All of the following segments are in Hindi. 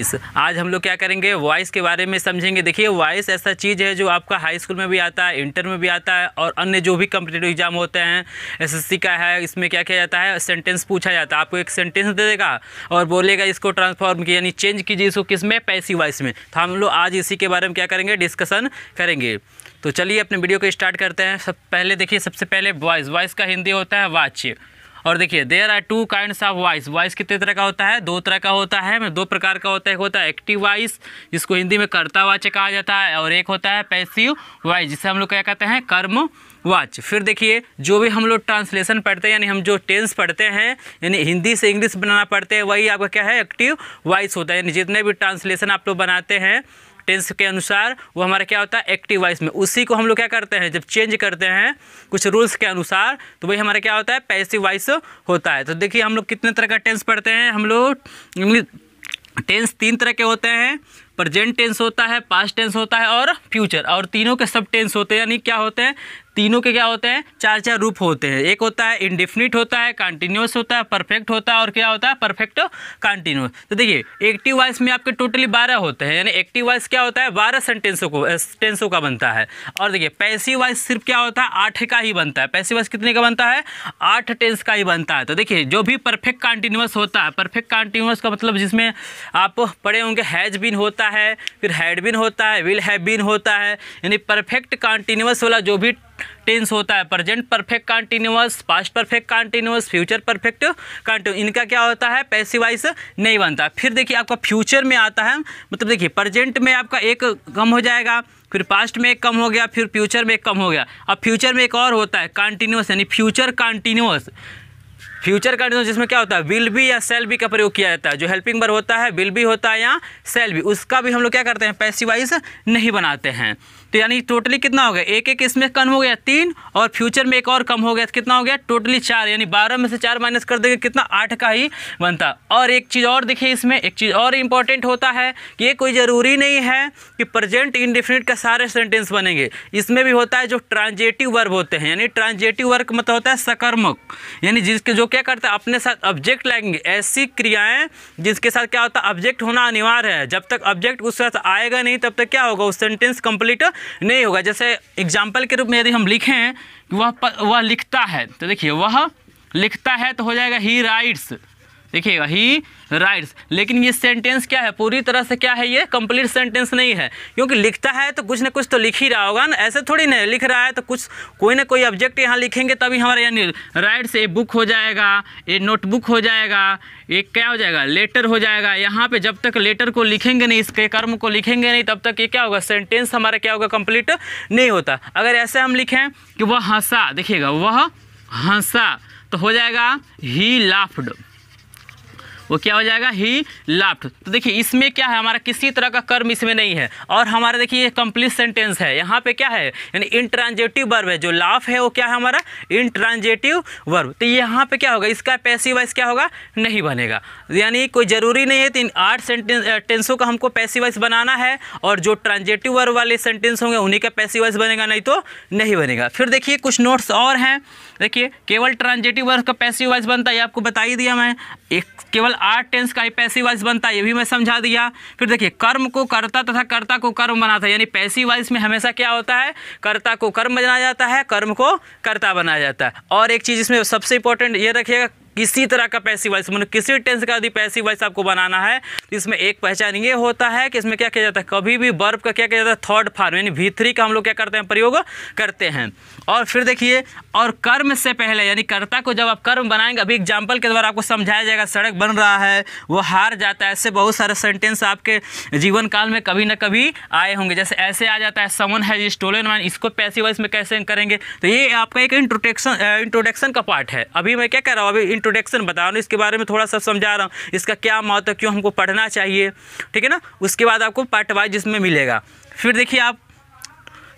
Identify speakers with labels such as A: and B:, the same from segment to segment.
A: वॉइस आज हम लोग क्या करेंगे वॉइस के बारे में समझेंगे देखिए वॉइस ऐसा चीज़ है जो आपका हाई स्कूल में भी आता है इंटर में भी आता है और अन्य जो भी कम्पिटेटिव एग्जाम होते हैं एसएससी का है इसमें क्या किया जाता है सेंटेंस पूछा जाता है आपको एक सेंटेंस दे देगा और बोलेगा इसको ट्रांसफॉर्म किया यानी चेंज कीजिए इसको किस में पैसी वॉइस में तो हम लोग आज इसी के बारे में क्या करेंगे डिस्कसन करेंगे तो चलिए अपने वीडियो को स्टार्ट करते हैं सब पहले देखिए सबसे पहले वॉइस वॉइस का हिंदी होता है वाच्य और देखिए there are two kind of voice voice कितने तरह का होता है दो तरह का होता है मतलब दो प्रकार का होता है एक होता है एक्टिव वॉइस जिसको हिंदी में कर्ता वाच कहा जाता है और एक होता है पैसिव वॉइस जिसे हम लोग क्या कहते हैं कर्म वाच फिर देखिए जो भी हम लोग ट्रांसलेशन पढ़ते हैं यानी हम जो टेंस पढ़ते हैं यानी हिंदी से इंग्लिश बनाना पढ़ते हैं वही आपका क्या है एक्टिव वॉइस होता है यानी जितने भी ट्रांसलेशन आप लोग बनाते हैं टेंस के अनुसार वो हमारा क्या होता है एक्टिव वॉइस में उसी को हम लोग क्या करते हैं जब चेंज करते हैं कुछ रूल्स के अनुसार तो वही हमारा क्या होता है पैसिव वॉइस होता है तो देखिए हम लोग कितने तरह का टेंस पढ़ते हैं हम लोग टेंस तीन तरह के होते हैं प्रेजेंट टेंस होता है पास्ट टेंस होता है और फ्यूचर और तीनों के सब टेंस होते हैं यानी क्या होते हैं तीनों के क्या होते हैं चार चार रूप होते हैं एक होता है इंडिफिनिट होता है कंटिन्यूस होता है परफेक्ट होता है और क्या होता है परफेक्ट कंटिन्यूस तो देखिए एक्टिव वॉइस में आपके टोटली बारह होते हैं यानी एक्टिव वॉइस क्या होता है बारह सेंटेंसों को टेंसों का बनता है और देखिए पैसिव वॉइस सिर्फ क्या होता है आठ का ही बनता है पैसिव वॉइस कितने का बनता है आठ टेंस का ही बनता है तो देखिए जो भी परफेक्ट कंटिन्यूस होता है परफेक्ट कंटिन्यूस का मतलब जिसमें आप पढ़े होंगे हैज बिन होता है फिर हैड बिन होता है विल हैव बिन होता है यानी परफेक्ट कंटिन्यूस वाला जो भी टेंस होता है present perfect continuous past perfect continuous future perfect continue इनका क्या होता है पैसिवाइज नहीं बनता फिर देखिए आपका फ्यूचर में आता है मतलब देखिए प्रेजेंट में आपका एक कम हो जाएगा फिर पास्ट में एक कम हो गया फिर फ्यूचर में एक कम हो गया अब फ्यूचर में एक और होता है कॉन्टिन्यूस यानी फ्यूचर कॉन्टिन्यूस फ्यूचर कंटिन्यूस जिसमें क्या होता है विल बी या सेल बी का प्रयोग किया जाता है जो हेल्पिंग वर्ब होता है विल बी होता है या सेल बी उसका भी हम लोग क्या करते हैं पैसिवाइज नहीं बनाते हैं तो यानी टोटली कितना हो गया एक एक इसमें कम हो गया तीन और फ्यूचर में एक और कम हो गया तो कितना हो गया टोटली चार यानी बारह में से चार माइनस कर देंगे कितना आठ का ही बनता और एक चीज़ और देखिए इसमें एक चीज़ और इम्पॉर्टेंट होता है कि ये कोई ज़रूरी नहीं है कि प्रजेंट इनडिफिनिट का सारे सेंटेंस बनेंगे इसमें भी होता है जो ट्रांजेटिव वर्ब होते हैं यानी ट्रांजेटिव वर्क मतलब होता है सकर्मक यानी जिसके जो क्या करता है अपने साथ ऑब्जेक्ट लाएंगे ऐसी क्रियाएँ जिसके साथ क्या होता है ऑब्जेक्ट होना अनिवार्य है जब तक ऑब्जेक्ट उसके साथ आएगा नहीं तब तक क्या होगा उस सेंटेंस कंप्लीट नहीं होगा जैसे एग्जाम्पल के रूप में यदि हम लिखें वह वह लिखता है तो देखिए वह लिखता है तो हो जाएगा ही राइट्स देखिएगा ही राइट्स लेकिन ये सेंटेंस क्या है पूरी तरह से क्या है ये कंप्लीट सेंटेंस नहीं है क्योंकि लिखता है तो कुछ ना कुछ तो लिख ही रहा होगा ना ऐसे थोड़ी नहीं लिख रहा है तो कुछ कोई ना कोई ऑब्जेक्ट यहाँ लिखेंगे तभी हमारे यानी राइट्स ए बुक हो जाएगा ए नोटबुक हो जाएगा ये क्या हो जाएगा लेटर हो जाएगा यहाँ पे जब तक लेटर को लिखेंगे नहीं इसके कर्म को लिखेंगे नहीं तब तक ये क्या होगा सेंटेंस हमारा क्या होगा कंप्लीट नहीं होता अगर ऐसे हम लिखें कि वह हंसा देखिएगा वह हंसा तो हो जाएगा ही लाफ्ड वो क्या हो जाएगा ही लाफ्ट तो देखिए इसमें क्या है हमारा किसी तरह का कर्म इसमें नहीं है और हमारा देखिए ये कंप्लीट सेंटेंस है यहाँ पे क्या है यानी इंट्रांजेटिव वर्ब है जो लाफ है वो क्या है हमारा इंट्रांजेटिव वर्ब तो यहाँ पे क्या होगा इसका पैसिव वाइज क्या होगा नहीं बनेगा यानी कोई ज़रूरी नहीं है तो इन आठ सेंटेंस टेंसों का हमको पैसिव वाइज बनाना है और जो ट्रांजेटिव वर्ब वाले सेंटेंस होंगे उन्हीं का पैसिव वाइज बनेगा नहीं तो नहीं बनेगा फिर देखिए कुछ नोट्स और हैं देखिए केवल ट्रांजेटिव वर्ब का पैसिव वॉइस बनता है आपको बता ही दिया मैं एक केवल आर्ट टेंस का ही पैसिव वॉइस बनता है ये भी मैं समझा दिया फिर देखिए कर्म को कर्ता तथा कर्ता को कर्म बनाता है यानी पैसिव वॉइस में हमेशा क्या होता है कर्ता को कर्म बनाया जाता है कर्म को कर्ता बनाया जाता है और एक चीज़ इसमें सबसे इंपॉर्टेंट ये रखिएगा किसी तरह का पैसिव वॉइस मतलब किसी टेंस का यदि पैसिव वॉइस आपको बनाना है तो इसमें एक पहचान ये होता है कि इसमें क्या किया जाता है कभी भी वर्ब का क्या किया जाता है थर्ड फार्म यानी भीतरी का हम लोग क्या करते हैं प्रयोग करते हैं और फिर देखिए और कर्म से पहले यानी कर्ता को जब आप कर्म बनाएंगे अभी एग्जाम्पल के द्वारा आपको समझाया जाएगा सड़क बन रहा है वो हार जाता है ऐसे बहुत सारे सेंटेंस आपके जीवन काल में कभी ना कभी आए होंगे जैसे ऐसे आ जाता है समन है स्टोलन वन इसको पैसिव वॉइस में कैसे करेंगे तो ये आपका एक इंट्रोडक्शन इंट्रोडक्शन का पार्ट है अभी मैं क्या कह रहा हूँ अभी इंट्रो इंट्रोडक्शन रहा हूँ इसके बारे में थोड़ा सा समझा रहा हूँ इसका क्या महत्व क्यों हमको पढ़ना चाहिए ठीक है ना उसके बाद आपको पार्ट वाइज इसमें मिलेगा फिर देखिए आप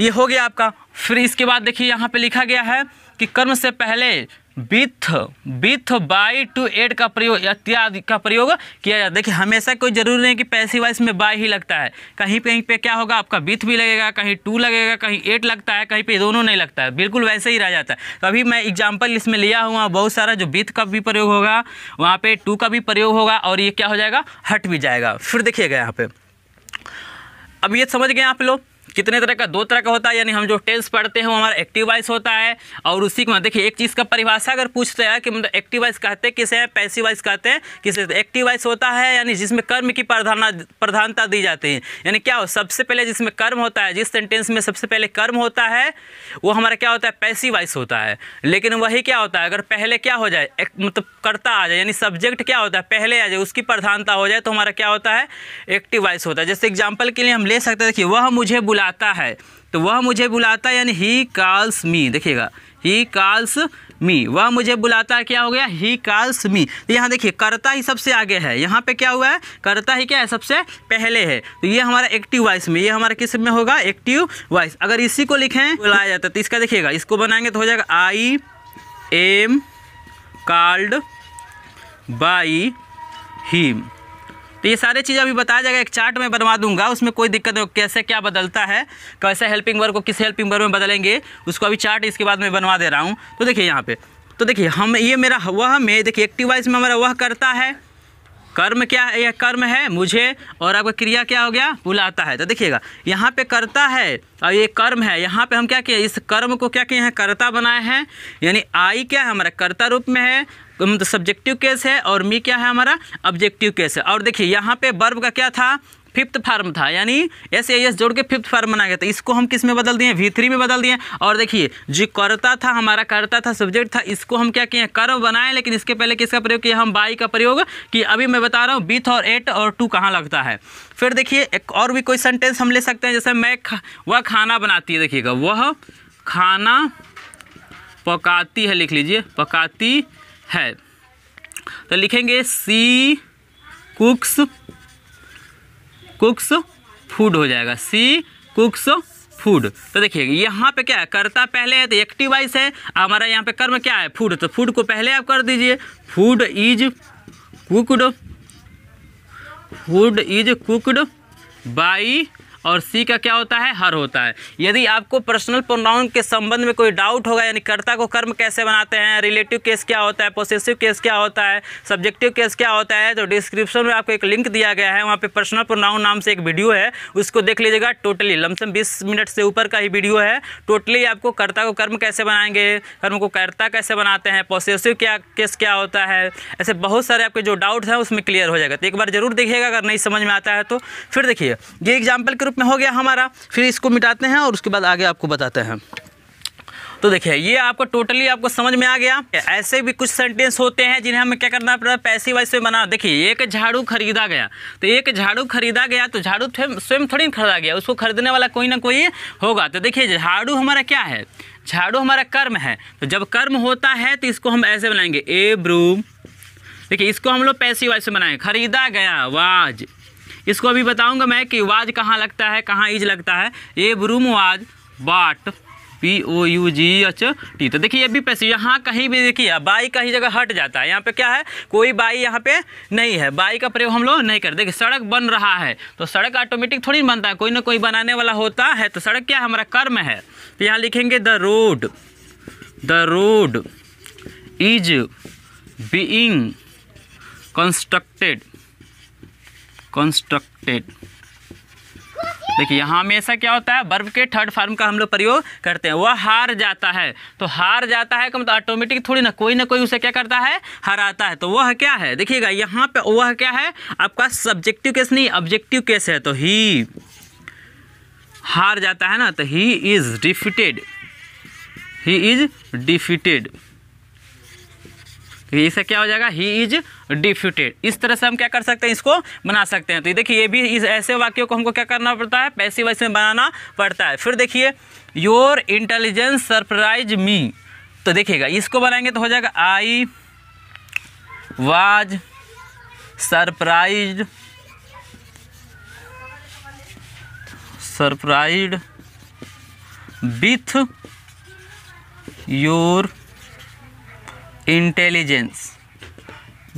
A: ये हो गया आपका फिर इसके बाद देखिए यहाँ पर लिखा गया है कि कर्म से पहले बिथ बिथ बाई टू एड का प्रयोग इत्यादि का प्रयोग किया जाता है देखिए हमेशा कोई जरूरी नहीं कि पैसे वाइस में बाई ही लगता है कहीं कहीं पे क्या होगा आपका बिथ भी लगेगा कहीं टू लगेगा कहीं एट लगता है कहीं पे दोनों नहीं लगता है बिल्कुल वैसे ही रह जाता है तो अभी मैं एग्जाम्पल इसमें लिया हुआ बहुत सारा जो बिथ का भी प्रयोग होगा वहाँ पर टू का भी प्रयोग होगा और ये क्या हो जाएगा हट भी जाएगा फिर देखिएगा यहाँ पर अब ये समझ गए आप लोग कितने तरह का दो तरह का होता है यानी हम जो टेंस पढ़ते हैं वो हमारा एक्टिव वाइस होता है और उसी को मतलब देखिए एक चीज़ का परिभाषा अगर पूछते हैं कि मतलब एक्टिव वाइस कहते हैं किसे है पैसिव वाइस कहते हैं किसे तो एक्टिव वाइस होता है यानी जिसमें कर्म की प्रधाना प्रधानता दी जाती है यानी क्या हो सबसे पहले जिसमें कर्म होता है जिस सेंटेंस में सबसे पहले कर्म होता है वो हमारा क्या होता है पैसिव वाइस होता है लेकिन वही क्या होता है अगर पहले क्या हो जाए मतलब करता आ जाए यानी सब्जेक्ट क्या होता है पहले आ जाए उसकी प्रधानता हो जाए तो हमारा क्या होता है एक्टिव वाइस होता है जैसे एग्जाम्पल के लिए हम ले सकते हैं देखिए वह मुझे बुला बुलाता है तो वह मुझे बुलाता यानी ही कॉल्स मी देखिएगा ही कॉल्स मी वह मुझे बुलाता क्या हो गया ही कॉल्स मी तो यहाँ देखिए करता ही सबसे आगे है यहाँ पे क्या हुआ है करता ही क्या है सबसे पहले है तो ये हमारा एक्टिव वॉइस में ये हमारा किस में होगा एक्टिव वॉइस अगर इसी को लिखें बुलाया जाता है तो इसका देखिएगा इसको बनाएंगे तो हो जाएगा I am called by him तो ये सारी चीज़ अभी बताया जाएगा एक चार्ट में बनवा दूंगा उसमें कोई दिक्कत नहीं कैसे क्या बदलता है कैसे हेल्पिंग वर्ग को किस हेल्पिंग वर्ग में बदलेंगे उसको अभी चार्ट इसके बाद में बनवा दे रहा हूँ तो देखिए यहाँ पर तो देखिए हम ये मेरा वह में देखिए एक्टिवाइज में हमारा वह करता है कर्म क्या है यह कर्म है मुझे और आपका क्रिया क्या हो गया बुलाता है तो देखिएगा यहाँ पे करता है और ये कर्म है यहाँ पे हम क्या किए इस कर्म को क्या किए हैं कर्ता बनाए हैं यानी आई क्या है हमारा कर्ता रूप में है सब्जेक्टिव मतलब केस है और मी क्या है हमारा ऑब्जेक्टिव केस है और देखिए यहाँ पे बर्ब का क्या था फिफ्थ फार्म था यानी एस ए एस जोड़ के फिफ्थ फार्म बना गया था इसको हम किस में बदल दिए वी थ्री में बदल दिए और देखिए जो करता था हमारा करता था सब्जेक्ट था इसको हम क्या किए कर्व बनाए लेकिन इसके पहले किसका प्रयोग किया हम बाई का प्रयोग कि अभी मैं बता रहा हूँ बीथ और एट और टू कहाँ लगता है फिर देखिए एक और भी कोई सेंटेंस हम ले सकते हैं जैसे मैं खा, वह खाना बनाती है देखिएगा वह खाना पकाती है लिख लीजिए पकाती है तो लिखेंगे सी कुक्स कुक्स फूड हो जाएगा सी कुक्स फूड तो देखिए यहाँ पे क्या है कर्ता पहले है तो एक्टिव है हमारा यहाँ पे कर्म क्या है फूड तो फूड को पहले आप कर दीजिए food is cooked food is cooked by और सी का क्या होता है हर होता है यदि आपको पर्सनल प्रोनाउन के संबंध में कोई डाउट होगा यानी कर्ता को कर्म कैसे बनाते हैं रिलेटिव केस क्या होता है पोसेसिव केस क्या होता है सब्जेक्टिव केस क्या होता है तो डिस्क्रिप्शन में आपको एक लिंक दिया गया है वहाँ पर पर्सनल प्रोनाउन नाम से एक वीडियो है उसको देख लीजिएगा टोटली लमसम बीस मिनट से ऊपर का ही वीडियो है टोटली आपको कर्ता को कर्म कैसे बनाएंगे कर्म को कर्ता कैसे बनाते हैं पोसेसिव क्या केस क्या होता है ऐसे बहुत सारे आपके जो डाउट्स हैं उसमें क्लियर हो जाएगा तो एक बार जरूर देखिएगा अगर नहीं समझ में आता है तो फिर देखिए ये एग्जाम्पल के रूप में हो गया हमारा फिर इसको मिटाते हैं और उसके बाद आगे आपको बताते हैं तो देखिए ये आपको टोटली आपको समझ में आ गया ऐसे भी कुछ सेंटेंस होते हैं जिन्हें हमें क्या करना पड़ता है पैसे वाइज से बना देखिए एक झाड़ू खरीदा गया तो एक झाड़ू खरीदा गया तो झाड़ू स्वयं थोड़ी खरीदा गया उसको खरीदने वाला कोई ना कोई होगा तो देखिए झाड़ू हमारा क्या है झाड़ू हमारा कर्म है तो जब कर्म होता है तो इसको हम ऐसे बनाएंगे ए ब्रू देखिए इसको हम लोग पैसे वाइज से बनाएंगे खरीदा गया वाज इसको अभी बताऊंगा मैं कि वाज कहाँ लगता है कहाँ इज लगता है a broom was bought P O U G H T तो देखिए अभी पैसे यहाँ कहीं भी देखिए बाई कहीं जगह हट जाता है यहाँ पे क्या है कोई बाई यहाँ पे नहीं है बाई का प्रयोग हम लोग नहीं करते देखिए सड़क बन रहा है तो सड़क ऑटोमेटिक थोड़ी बनता है कोई ना कोई बनाने वाला होता है तो सड़क क्या हमारा कर्म है तो यहाँ लिखेंगे the road the road is being constructed constructed देखिए यहाँ हमेशा क्या होता है बर्ब के थर्ड फॉर्म का हम लोग प्रयोग करते हैं वह हार जाता है तो हार जाता है का मतलब ऑटोमेटिक थोड़ी ना कोई ना कोई उसे क्या करता है हराता है तो वह क्या है देखिएगा यहाँ पे वह क्या है आपका सब्जेक्टिव केस नहीं ऑब्जेक्टिव केस है तो ही हार जाता है ना तो he is defeated he is defeated इससे क्या हो जाएगा ही इज डिफ्यूटेड इस तरह से हम क्या कर सकते हैं इसको बना सकते हैं तो देखिए ये भी इस ऐसे वाक्यों को हमको क्या करना पड़ता है पैसे वैसे में बनाना पड़ता है फिर देखिए योर इंटेलिजेंस सरप्राइज मी तो देखिएगा इसको बनाएंगे तो हो जाएगा I was surprise surprise with your intelligence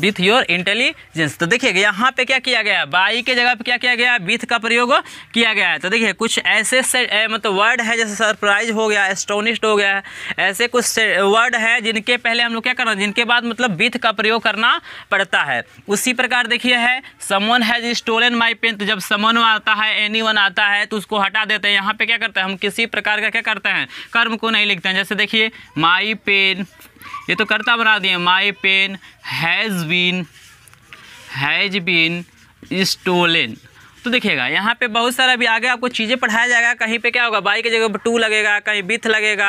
A: with your intelligence तो देखिए यहाँ पे क्या किया गया बाई के जगह पे क्या किया गया विथ का प्रयोग किया गया है तो देखिए कुछ ऐसे से मतलब वर्ड है जैसे सरप्राइज हो गया एस्टोनिस्ट हो गया ऐसे कुछ वर्ड है जिनके पहले हम लोग क्या करना जिनके बाद मतलब विथ का प्रयोग करना पड़ता है उसी प्रकार देखिए है someone has stolen my pen तो जब समन आता है एनी वन आता है तो उसको हटा देते हैं यहाँ पे क्या करते हैं हम किसी प्रकार का क्या करते हैं कर्म को नहीं लिखते हैं जैसे देखिए माई पेन ये तो करता बना दिए my pen has been has been stolen तो देखिएगा यहाँ पे बहुत सारा भी आगे आपको चीज़ें पढ़ाया जाएगा कहीं पे क्या होगा बाई की जगह टू लगेगा कहीं बिथ लगेगा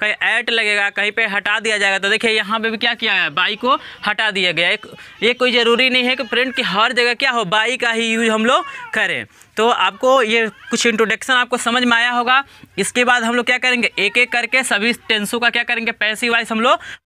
A: कहीं ऐट लगेगा कहीं पे हटा दिया जाएगा तो देखिए यहाँ पे भी क्या किया है बाई को हटा दिया गया एक ये कोई ज़रूरी नहीं है कि प्रिंट की हर जगह क्या हो बाई का ही यूज हम लोग करें तो आपको ये कुछ इंट्रोडक्शन आपको समझ में आया होगा इसके बाद हम लोग क्या करेंगे एक एक करके सभी टेंसों का क्या करेंगे पैसे वाइज हम लोग